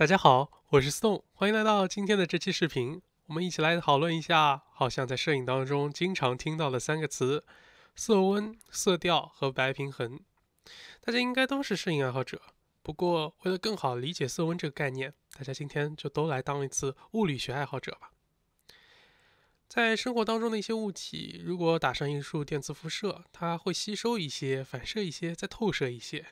大家好，我是 Stone，欢迎来到今天的这期视频。我们一起来讨论一下，好像在摄影当中经常听到的三个词：色温、色调和白平衡。大家应该都是摄影爱好者，不过为了更好理解色温这个概念，大家今天就都来当一次物理学爱好者吧。在生活当中的一些物体，如果打上一束电磁辐射，它会吸收一些、反射一些、再透射一些。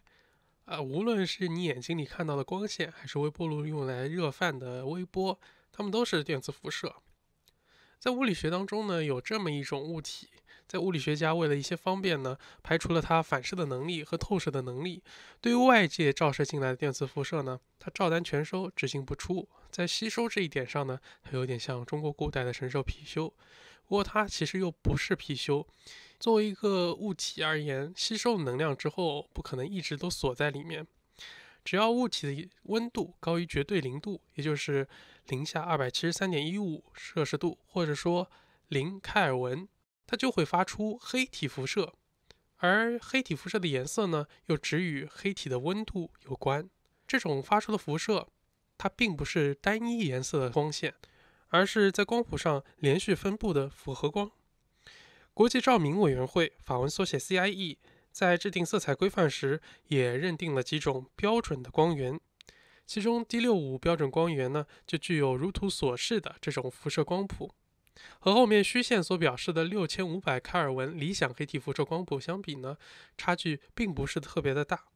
啊，无论是你眼睛里看到的光线，还是微波炉用来热饭的微波，它们都是电磁辐射。在物理学当中呢，有这么一种物体，在物理学家为了一些方便呢，排除了它反射的能力和透射的能力。对于外界照射进来的电磁辐射呢，它照单全收，只进不出。在吸收这一点上呢，它有点像中国古代的神兽貔貅，不过它其实又不是貔貅。作为一个物体而言，吸收能量之后不可能一直都锁在里面。只要物体的温度高于绝对零度，也就是零下二百七十三点一五摄氏度，或者说零开尔文，它就会发出黑体辐射。而黑体辐射的颜色呢，又只与黑体的温度有关。这种发出的辐射，它并不是单一颜色的光线，而是在光谱上连续分布的复合光。国际照明委员会法文缩写 CIE 在制定色彩规范时，也认定了几种标准的光源，其中 D 六五标准光源呢，就具有如图所示的这种辐射光谱，和后面虚线所表示的六千五百开尔文理想黑体辐射光谱相比呢，差距并不是特别的大，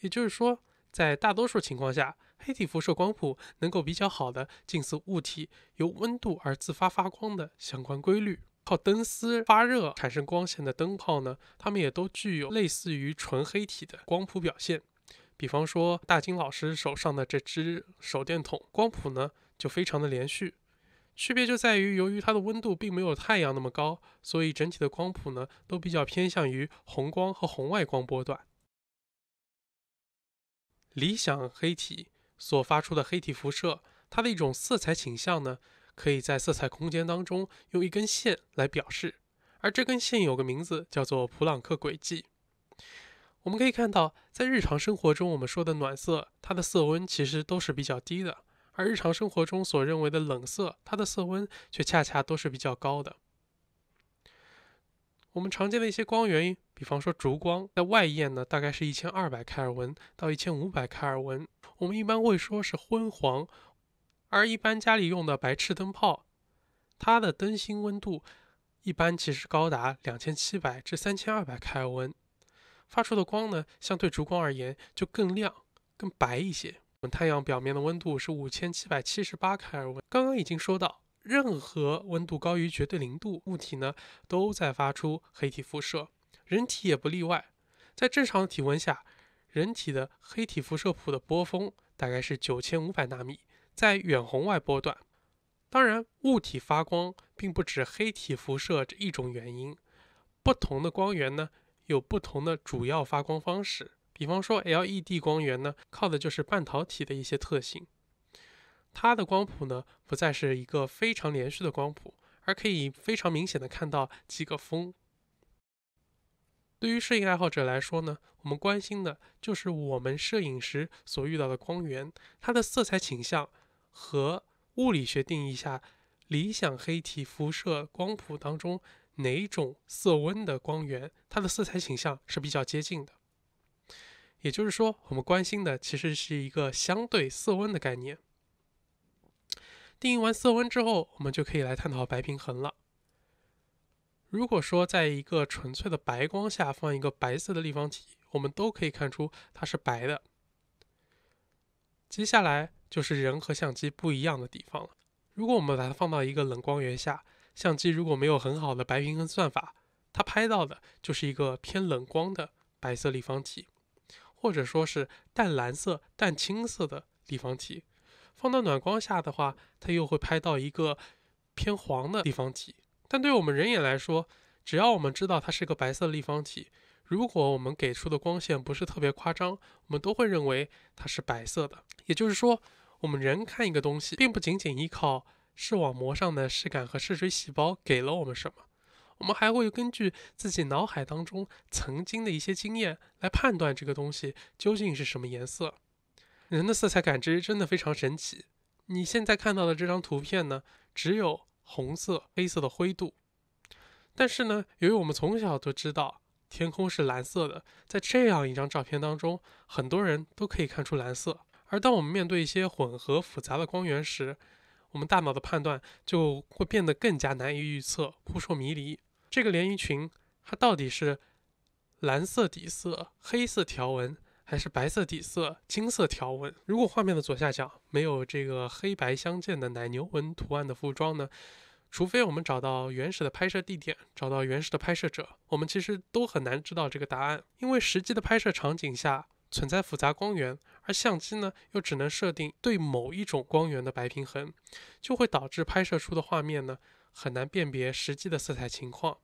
也就是说，在大多数情况下，黑体辐射光谱能够比较好的近似物体由温度而自发发光的相关规律。靠灯丝发热产生光线的灯泡呢，它们也都具有类似于纯黑体的光谱表现。比方说大金老师手上的这只手电筒光谱呢，就非常的连续。区别就在于，由于它的温度并没有太阳那么高，所以整体的光谱呢，都比较偏向于红光和红外光波段。理想黑体所发出的黑体辐射，它的一种色彩倾向呢。可以在色彩空间当中用一根线来表示，而这根线有个名字叫做普朗克轨迹。我们可以看到，在日常生活中，我们说的暖色，它的色温其实都是比较低的；而日常生活中所认为的冷色，它的色温却恰恰都是比较高的。我们常见的一些光源，比方说烛光，在外焰呢，大概是一千二百开尔文到一千五百开尔文，我们一般会说是昏黄。而一般家里用的白炽灯泡，它的灯芯温度一般其实高达两千七百至三千二百开尔文，发出的光呢，相对烛光而言就更亮、更白一些。我们太阳表面的温度是五千七百七十八开尔文。刚刚已经说到，任何温度高于绝对零度，物体呢都在发出黑体辐射，人体也不例外。在正常的体温下，人体的黑体辐射谱的波峰大概是九千五百纳米。在远红外波段，当然，物体发光并不止黑体辐射这一种原因。不同的光源呢，有不同的主要发光方式。比方说 LED 光源呢，靠的就是半导体的一些特性。它的光谱呢，不再是一个非常连续的光谱，而可以非常明显的看到几个峰。对于摄影爱好者来说呢，我们关心的就是我们摄影时所遇到的光源，它的色彩倾向。和物理学定义下理想黑体辐射光谱当中哪种色温的光源，它的色彩形象是比较接近的。也就是说，我们关心的其实是一个相对色温的概念。定义完色温之后，我们就可以来探讨白平衡了。如果说在一个纯粹的白光下放一个白色的立方体，我们都可以看出它是白的。接下来就是人和相机不一样的地方了。如果我们把它放到一个冷光源下，相机如果没有很好的白平衡算法，它拍到的就是一个偏冷光的白色立方体，或者说是淡蓝色、淡青色的立方体。放到暖光下的话，它又会拍到一个偏黄的立方体。但对我们人眼来说，只要我们知道它是个白色立方体。如果我们给出的光线不是特别夸张，我们都会认为它是白色的。也就是说，我们人看一个东西，并不仅仅依靠视网膜上的视感和视锥细胞给了我们什么，我们还会根据自己脑海当中曾经的一些经验来判断这个东西究竟是什么颜色。人的色彩感知真的非常神奇。你现在看到的这张图片呢，只有红色、黑色的灰度，但是呢，由于我们从小就知道。天空是蓝色的，在这样一张照片当中，很多人都可以看出蓝色。而当我们面对一些混合复杂的光源时，我们大脑的判断就会变得更加难以预测、扑朔迷离。这个连衣裙，它到底是蓝色底色、黑色条纹，还是白色底色、金色条纹？如果画面的左下角没有这个黑白相间的奶牛纹图案的服装呢？除非我们找到原始的拍摄地点，找到原始的拍摄者，我们其实都很难知道这个答案。因为实际的拍摄场景下存在复杂光源，而相机呢又只能设定对某一种光源的白平衡，就会导致拍摄出的画面呢很难辨别实际的色彩情况。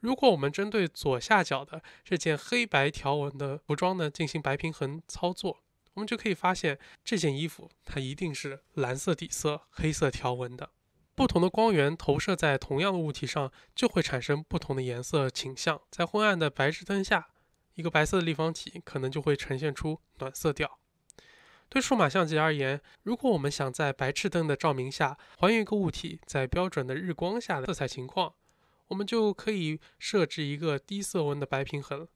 如果我们针对左下角的这件黑白条纹的服装呢进行白平衡操作，我们就可以发现这件衣服它一定是蓝色底色、黑色条纹的。不同的光源投射在同样的物体上，就会产生不同的颜色倾向。在昏暗的白炽灯下，一个白色的立方体可能就会呈现出暖色调。对数码相机而言，如果我们想在白炽灯的照明下还原一个物体在标准的日光下的色彩情况，我们就可以设置一个低色温的白平衡，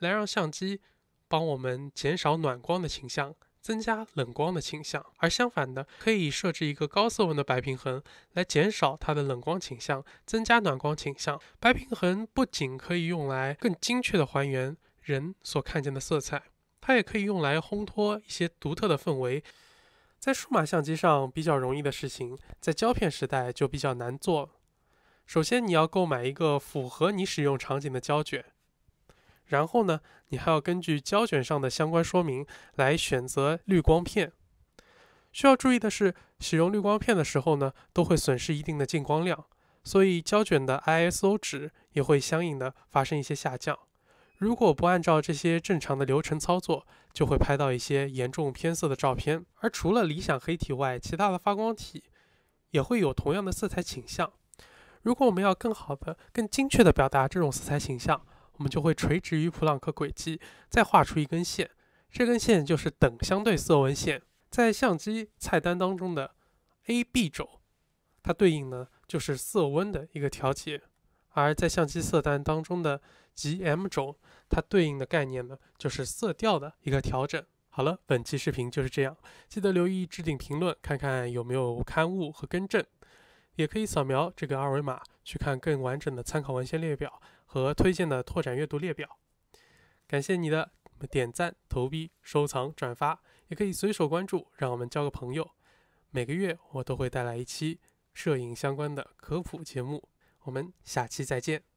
来让相机帮我们减少暖光的倾向。增加冷光的倾向，而相反的，可以设置一个高色温的白平衡来减少它的冷光倾向，增加暖光倾向。白平衡不仅可以用来更精确的还原人所看见的色彩，它也可以用来烘托一些独特的氛围。在数码相机上比较容易的事情，在胶片时代就比较难做。首先，你要购买一个符合你使用场景的胶卷。然后呢，你还要根据胶卷上的相关说明来选择滤光片。需要注意的是，使用滤光片的时候呢，都会损失一定的进光量，所以胶卷的 ISO 值也会相应的发生一些下降。如果不按照这些正常的流程操作，就会拍到一些严重偏色的照片。而除了理想黑体外，其他的发光体也会有同样的色彩倾向。如果我们要更好的、更精确的表达这种色彩倾向，我们就会垂直于普朗克轨迹，再画出一根线，这根线就是等相对色温线。在相机菜单当中的 A B 轴，它对应呢就是色温的一个调节；而在相机色单当中的 G M 轴，它对应的概念呢就是色调的一个调整。好了，本期视频就是这样，记得留意置顶评论，看看有没有刊物和更正，也可以扫描这个二维码去看更完整的参考文献列表。和推荐的拓展阅读列表，感谢你的点赞、投币、收藏、转发，也可以随手关注，让我们交个朋友。每个月我都会带来一期摄影相关的科普节目，我们下期再见。